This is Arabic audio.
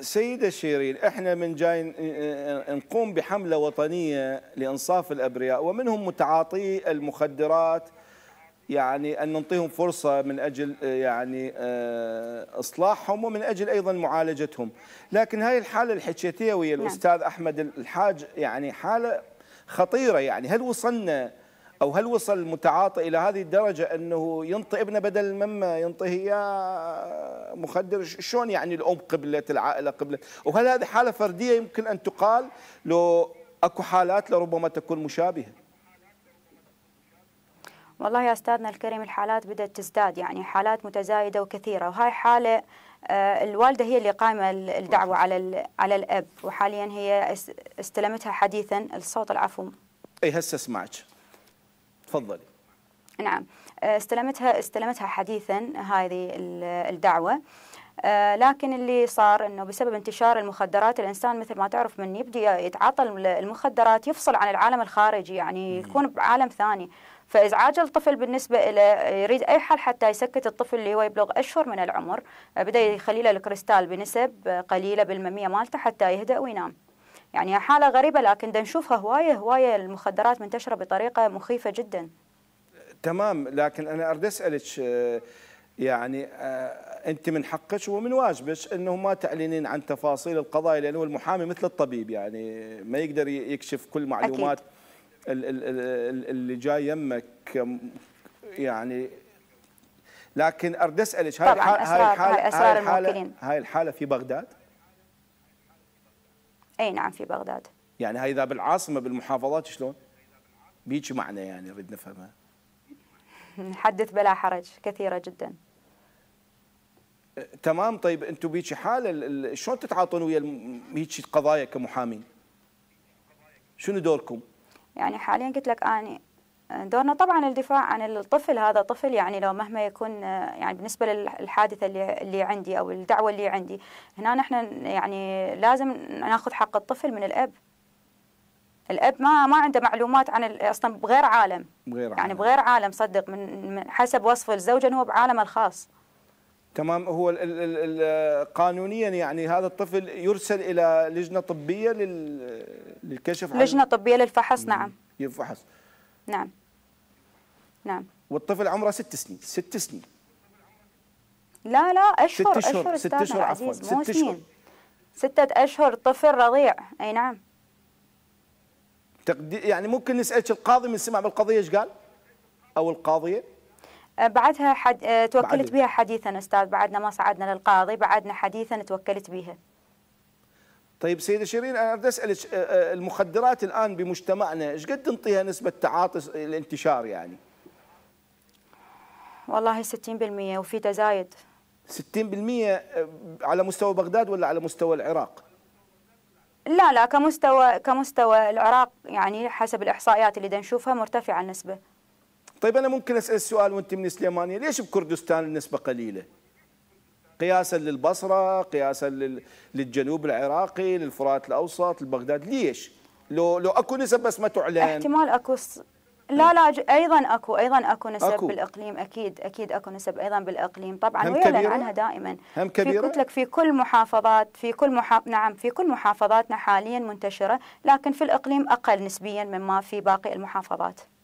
سيدة شيرين احنا من جاي نقوم بحملة وطنية لإنصاف الأبرياء ومنهم متعاطي المخدرات يعني أن نعطيهم فرصة من أجل يعني آه، إصلاحهم ومن أجل أيضا معالجتهم لكن هاي الحالة اللي حكيتيها ويا نعم. الأستاذ أحمد الحاج يعني حالة خطيرة يعني هل وصلنا أو هل وصل المتعاطي إلى هذه الدرجة أنه ينطي ابنه بدل مما ينطيه إياه مخدر شلون يعني الأم قبلت العائلة قبلت وهل هذه حالة فردية يمكن أن تقال لو أكو حالات لربما تكون مشابهة والله يا أستاذنا الكريم الحالات بدأت تزداد يعني حالات متزايدة وكثيرة وهاي حالة آه، الوالده هي اللي قائمه الدعوه على على الاب وحاليا هي استلمتها حديثا الصوت العفو اي هسه اسمعك تفضلي نعم آه، استلمتها استلمتها حديثا هذه الدعوه آه، لكن اللي صار انه بسبب انتشار المخدرات الانسان مثل ما تعرف من يبدا يتعاطى المخدرات يفصل عن العالم الخارجي يعني يكون بعالم ثاني فازعاج الطفل بالنسبه له يريد اي حل حتى يسكت الطفل اللي هو يبلغ اشهر من العمر آه، بدا يخلي له الكريستال بنسب قليله بالمميه مالته حتى يهدأ وينام يعني حالة غريبة لكن دا نشوفها هواية هواية المخدرات منتشرة بطريقة مخيفة جدا تمام لكن أنا أريد أسألك آه، يعني آه، أنت من حقك ومن واجبك أنه ما تعلنين عن تفاصيل القضايا لأنه المحامي مثل الطبيب يعني ما يقدر يكشف كل معلومات أكيد. اللي جاي يمك يعني لكن ارد اسالك هاي الحاله هاي الحاله هاي الحاله في بغداد اي نعم في بغداد يعني هاي اذا بالعاصمه بالمحافظات شلون؟ بيجي معنى يعني نريد نفهمها حدث بلا حرج كثيره جدا أه، تمام طيب انتم بيجي حاله شلون تتعاطون ويا هيك قضايا كمحامين؟ شنو دوركم؟ يعني حاليا قلت لك اني دورنا طبعا الدفاع عن الطفل هذا طفل يعني لو مهما يكون آه، يعني بالنسبه للحادثه اللي اللي عندي او الدعوه اللي عندي هنا نحن يعني لازم ناخذ حق الطفل من الاب الاب ما ما عنده معلومات عن اصلا بغير عالم بغير يعني عالم. يعني بغير عالم صدق من حسب وصف الزوجه هو بعالم الخاص تمام هو الـ الـ الـ قانونيا يعني هذا الطفل يرسل الى لجنه طبيه للكشف عن لجنه طبيه للفحص نعم يفحص نعم نعم والطفل عمره ست سنين ست سنين لا لا اشهر ست اشهر ست اشهر عفوا ست اشهر ستة اشهر طفل رضيع اي نعم تقدي يعني ممكن نسالك القاضي من سمع بالقضيه ايش قال؟ او القاضيه؟ أه، بعدها حد... أه، توكلت بعد... بها حديثا استاذ بعدنا ما صعدنا للقاضي بعدنا حديثا توكلت بها طيب سيدة شيرين أنا بدي أسألك آه، آه، المخدرات الآن بمجتمعنا إيش قد نطيها نسبة تعاطي الانتشار يعني؟ والله 60% وفي تزايد 60% آه، على مستوى بغداد ولا على مستوى العراق؟ لا لا كمستوى كمستوى العراق يعني حسب الإحصائيات اللي نشوفها مرتفعة النسبة طيب أنا ممكن أسأل سؤال وأنت من سليمانية ليش بكردستان النسبة قليلة؟ قياسا للبصرة قياسا للجنوب العراقي للفرات الأوسط لبغداد ليش لو لو اكو نسب بس ما تعلن احتمال اكو لا لا ايضا اكو ايضا اكو نسب أكو. بالاقليم اكيد اكيد اكو نسب ايضا بالاقليم طبعا ويعلن عنها دائما هم كبيره في قلت لك في كل محافظات في كل محا... نعم في كل محافظاتنا حاليا منتشره لكن في الاقليم اقل نسبيا مما في باقي المحافظات